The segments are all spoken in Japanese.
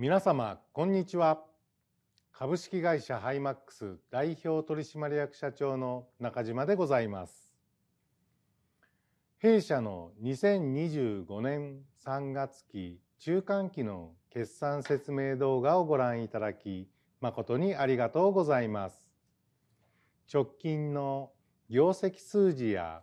皆様こんにちは株式会社ハイマックス代表取締役社長の中島でございます弊社の2025年3月期中間期の決算説明動画をご覧いただき誠にありがとうございます直近の業績数字や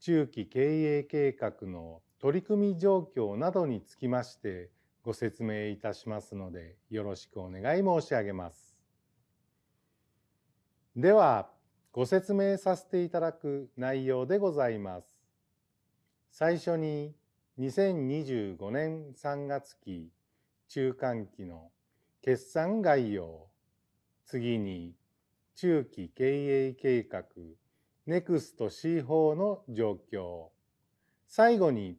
中期経営計画の取り組み状況などにつきましてご説明いたしますのでよろしくお願い申し上げます。ではご説明させていただく内容でございます。最初に2025年3月期中間期の決算概要次に中期経営計画 NEXT C 4の状況最後に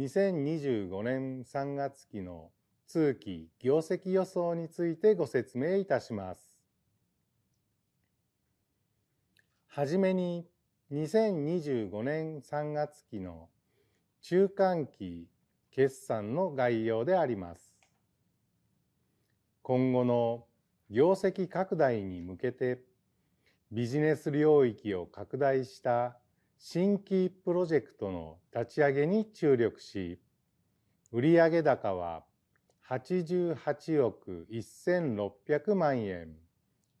2025年3月期の通期業績予想についてご説明いたします。はじめに2025年3月期の中間期決算の概要であります。今後の業績拡大に向けてビジネス領域を拡大した新規プロジェクトの立ち上げに注力し、売上高は88億1600万円、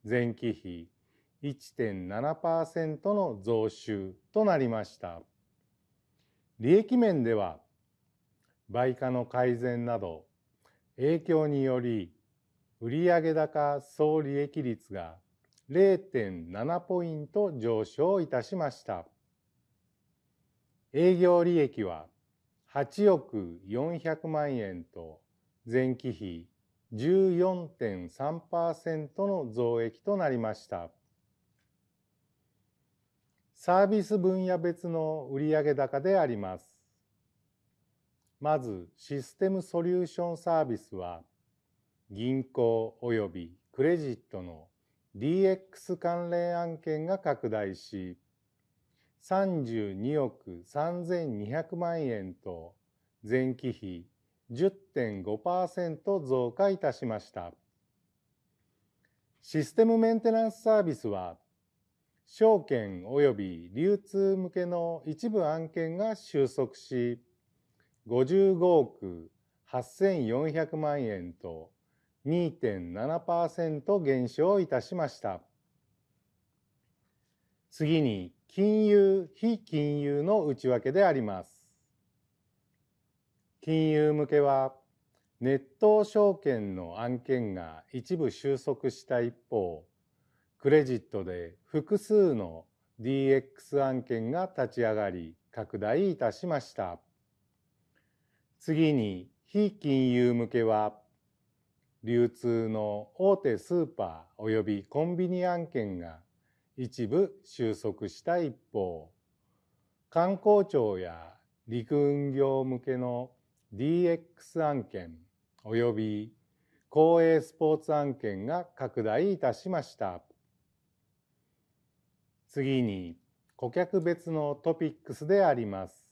前期比1.7%の増収となりました。利益面では、売価の改善など、影響により売上高総利益率が0.7ポイント上昇いたしました。営業利益は8億400万円と前期比14.3%の増益となりました。サービス分野別の売上高であります。まず、システムソリューションサービスは、銀行及びクレジットの DX 関連案件が拡大し、32億3200万円と前期比10.5%増加いたしました。システムメンテナンスサービスは、証券及び流通向けの一部案件が収束し、55億8400万円と2.7%減少いたしました。次に、金融・非金融の内訳であります。金融向けはネット証券の案件が一部収束した一方クレジットで複数の DX 案件が立ち上がり拡大いたしました次に非金融向けは流通の大手スーパーおよびコンビニ案件が一部収束した一方観光庁や陸運業向けの DX 案件および公営スポーツ案件が拡大いたしました次に顧客別のトピックスであります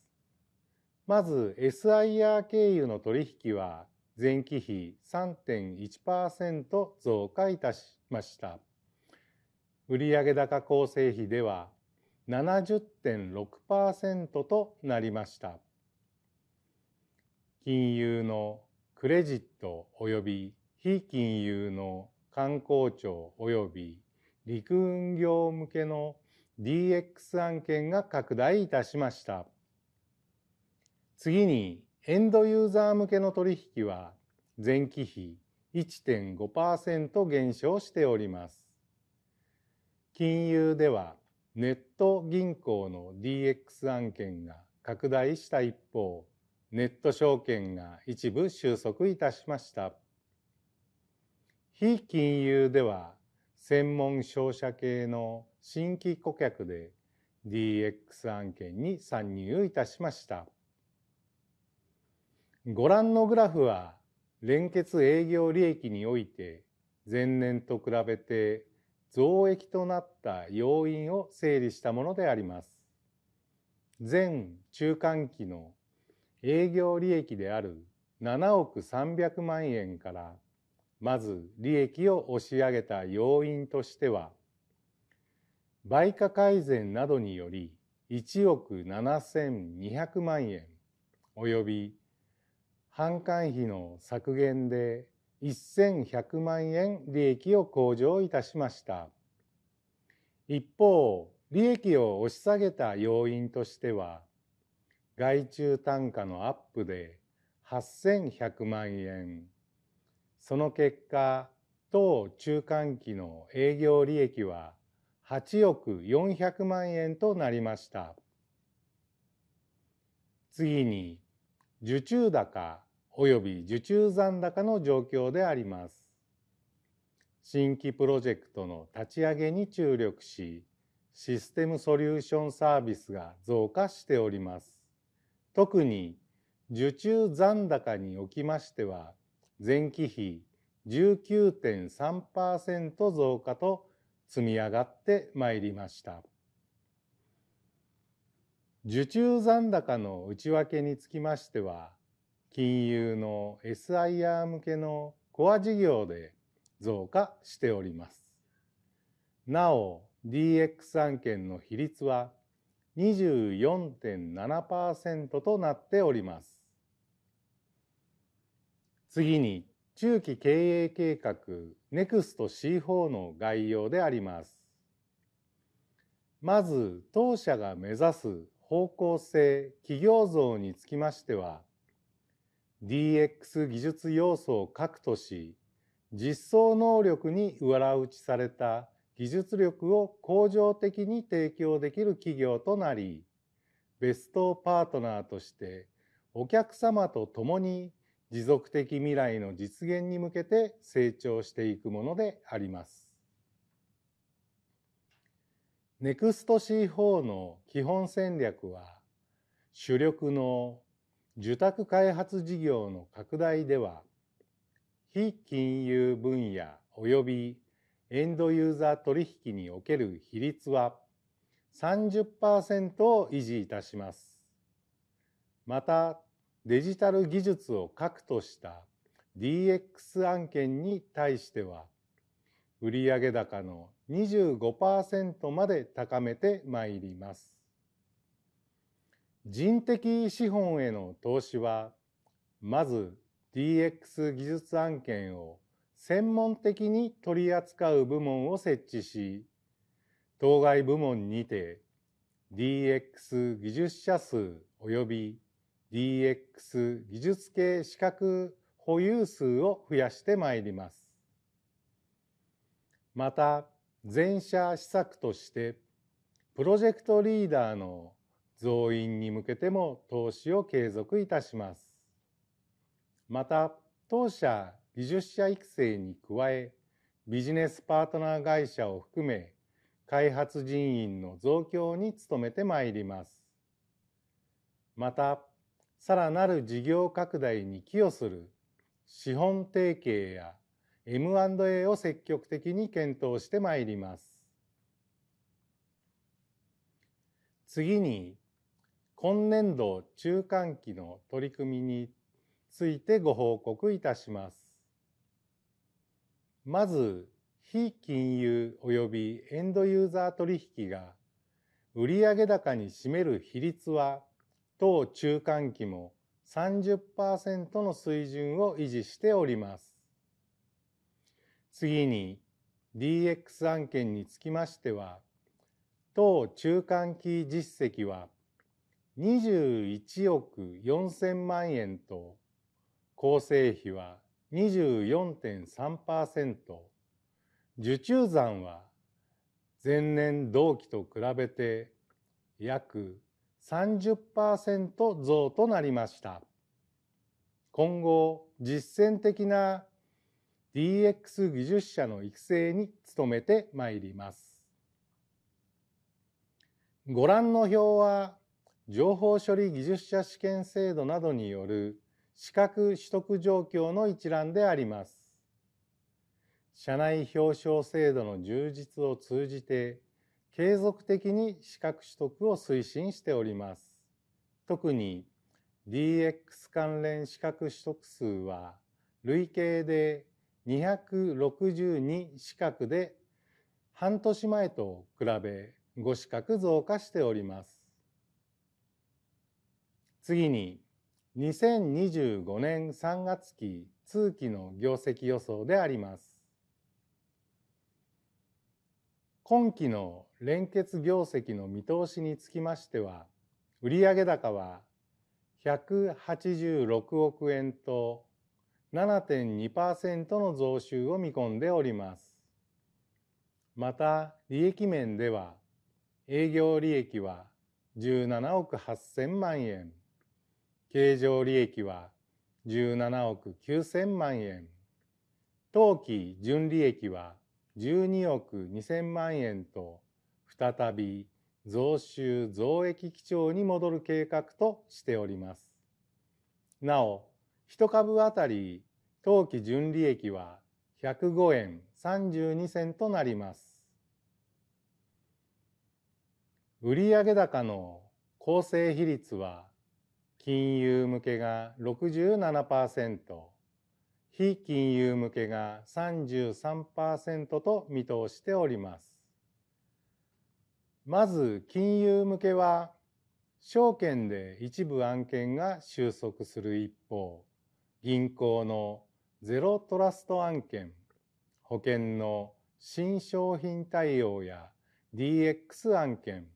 まず SIR 経由の取引は前期比3.1%増加いたしました。売上高構成比では70.6%となりました。金融のクレジット及び非金融の観光庁及び陸運業向けの DX 案件が拡大いたしました。次にエンドユーザー向けの取引は前期比1.5%減少しております。金融ではネット銀行の DX 案件が拡大した一方ネット証券が一部収束いたしました非金融では専門商社系の新規顧客で DX 案件に参入いたしましたご覧のグラフは連結営業利益において前年と比べて増益となった要因を整理したものであります。前中間期の営業利益である7億300万円からまず利益を押し上げた要因としては売価改善などにより1億7200万円および販管費の削減で1100万円利益を向上いたしました一方利益を押し下げた要因としては外注単価のアップで8100万円その結果当中間期の営業利益は8億400万円となりました次に受注高及び受注残高の状況であります。新規プロジェクトの立ち上げに注力し、システムソリューションサービスが増加しております。特に受注残高におきましては、前期比19.3%増加と積み上がってまいりました。受注残高の内訳につきましては、金融の SIR 向けのコア事業で増加しております。なお DX 案件の比率は24.7%となっております。次に中期経営計画 NEXTC4 の概要であります。まず当社が目指す方向性企業像につきましては DX 技術要素を核とし実装能力に裏打ちされた技術力を恒常的に提供できる企業となりベストパートナーとしてお客様と共に持続的未来の実現に向けて成長していくものであります。ネクスト C4 の基本戦略は主力の受託開発事業の拡大では非金融分野及びエンドユーザー取引における比率は30%を維持いたします。またデジタル技術を核とした DX 案件に対しては売上高の25%まで高めてまいります。人的資本への投資は、まず DX 技術案件を専門的に取り扱う部門を設置し、当該部門にて DX 技術者数及び DX 技術系資格保有数を増やしてまいります。また、全社施策として、プロジェクトリーダーの増員に向けても投資を継続いたします。また、当社技術者育成に加え、ビジネスパートナー会社を含め、開発人員の増強に努めてまいります。また、さらなる事業拡大に寄与する資本提携や M&A を積極的に検討してまいります。次に今年度中間期の取り組みについてご報告いたします。まず、非金融及びエンドユーザー取引が売上高に占める比率は当中間期も30%の水準を維持しております。次に DX 案件につきましては、当中間期実績は21億4000万円と構成費は24.3%受注残は前年同期と比べて約30%増となりました今後実践的な DX 技術者の育成に努めてまいりますご覧の表は情報処理技術者試験制度などによる資格取得状況の一覧であります。社内表彰制度の充実を通じて、継続的に資格取得を推進しております。特に DX 関連資格取得数は累計で262資格で半年前と比べ5資格増加しております。次に2025年3月期通期の業績予想であります。今期の連結業績の見通しにつきましては、売上高は186億円と7.2%の増収を見込んでおります。また、利益面では、営業利益は17億8000万円、経常利益は17億9000万円当期純利益は12億2000万円と再び増収増益基調に戻る計画としております。なお、1株当たり当期純利益は105円32銭となります。売上高の構成比率は金融向けが67%、非金融向けが33%と見通しております。まず金融向けは証券で一部案件が収束する一方銀行のゼロトラスト案件保険の新商品対応や DX 案件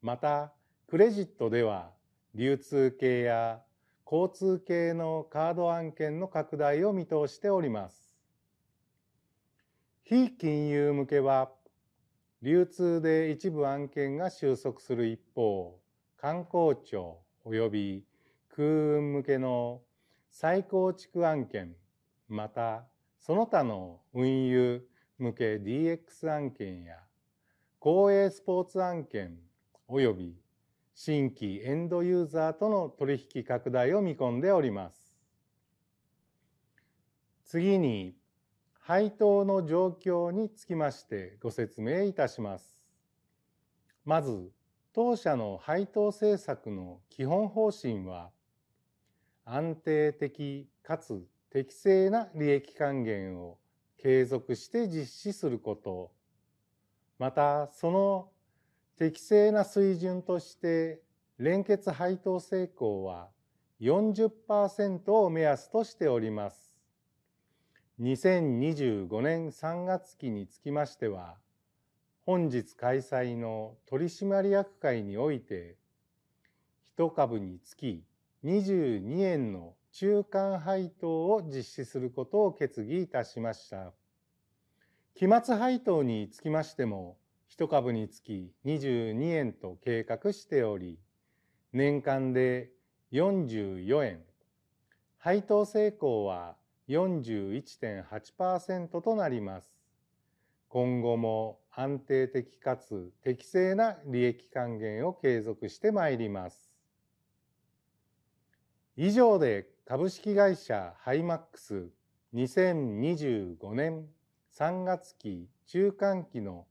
またクレジットでは流通系や交通系のカード案件の拡大を見通しております。非金融向けは流通で一部案件が収束する一方、観光庁及び空運向けの再構築案件、またその他の運輸向け DX 案件や公営スポーツ案件及び新規エンドユーザーとの取引拡大を見込んでおります。次に配当の状況につきましてご説明いたします。まず当社の配当政策の基本方針は安定的かつ適正な利益還元を継続して実施することまたその適正な水準として連結配当成功は40%を目安としております。2025年3月期につきましては、本日開催の取締役会において、1株につき22円の中間配当を実施することを決議いたしました。期末配当につきましても、1株につき22円と計画しており、年間で44円、配当成功は41.8%となります。今後も安定的かつ適正な利益還元を継続してまいります。以上で株式会社ハイマックス2025年3月期中間期の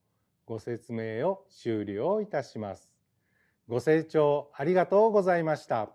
ご説明を終了いたします。ご清聴ありがとうございました。